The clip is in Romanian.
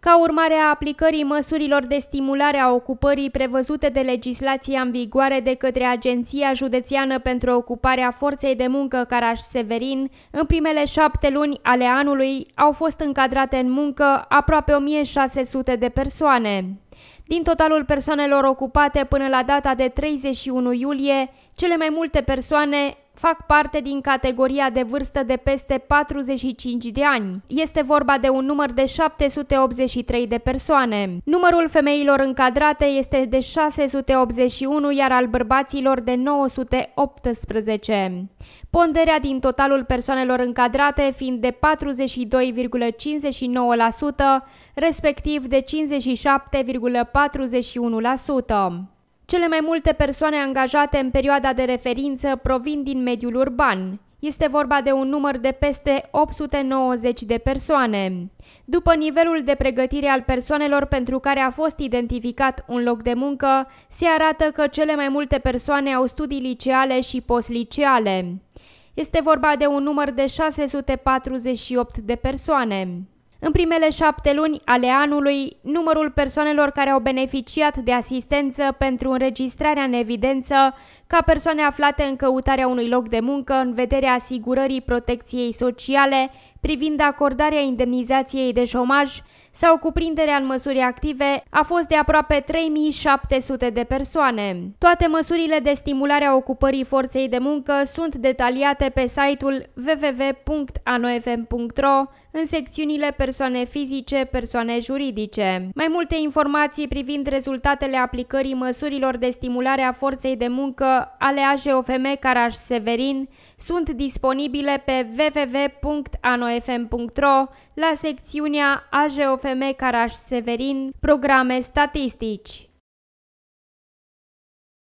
Ca urmare a aplicării măsurilor de stimulare a ocupării prevăzute de legislația în vigoare de către Agenția Județeană pentru Ocuparea Forței de Muncă Caraș Severin, în primele șapte luni ale anului au fost încadrate în muncă aproape 1600 de persoane. Din totalul persoanelor ocupate până la data de 31 iulie, cele mai multe persoane fac parte din categoria de vârstă de peste 45 de ani. Este vorba de un număr de 783 de persoane. Numărul femeilor încadrate este de 681, iar al bărbaților de 918. Ponderea din totalul persoanelor încadrate fiind de 42,59%, respectiv de 41%. Cele mai multe persoane angajate în perioada de referință provin din mediul urban. Este vorba de un număr de peste 890 de persoane. După nivelul de pregătire al persoanelor pentru care a fost identificat un loc de muncă, se arată că cele mai multe persoane au studii liceale și postliceale. Este vorba de un număr de 648 de persoane. În primele șapte luni ale anului, numărul persoanelor care au beneficiat de asistență pentru înregistrarea în evidență ca persoane aflate în căutarea unui loc de muncă în vederea asigurării protecției sociale privind acordarea indemnizației de șomaj sau cuprinderea în măsuri active a fost de aproape 3700 de persoane. Toate măsurile de stimulare a ocupării forței de muncă sunt detaliate pe site-ul www.anofm.ro în secțiunile persoane fizice, persoane juridice. Mai multe informații privind rezultatele aplicării măsurilor de stimulare a forței de muncă aleaje OFM Caraș Severin sunt disponibile pe www.anofm.ro la secțiunea AJOFM Caraș Severin Programe statistici.